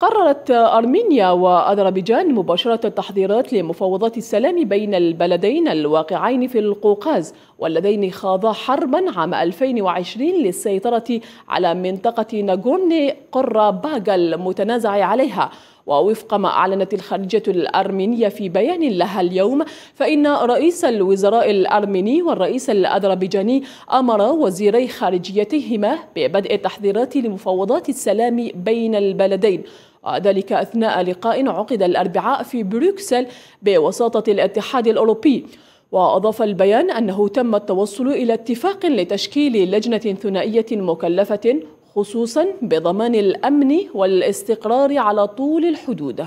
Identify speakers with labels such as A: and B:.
A: قررت أرمينيا وأذربيجان مباشرة التحضيرات لمفاوضات السلام بين البلدين الواقعين في القوقاز واللذين خاضا حربا عام 2020 للسيطرة على منطقة ناغورني باغا المتنازع عليها ووفق ما أعلنت الخارجية الأرمينية في بيان لها اليوم فإن رئيس الوزراء الأرميني والرئيس الأذربيجاني أمر وزيري خارجيتهما ببدء التحضيرات لمفاوضات السلام بين البلدين ذلك أثناء لقاء عقد الأربعاء في بروكسل بوساطة الاتحاد الأوروبي وأضاف البيان أنه تم التوصل إلى اتفاق لتشكيل لجنة ثنائية مكلفة خصوصا بضمان الأمن والاستقرار على طول الحدود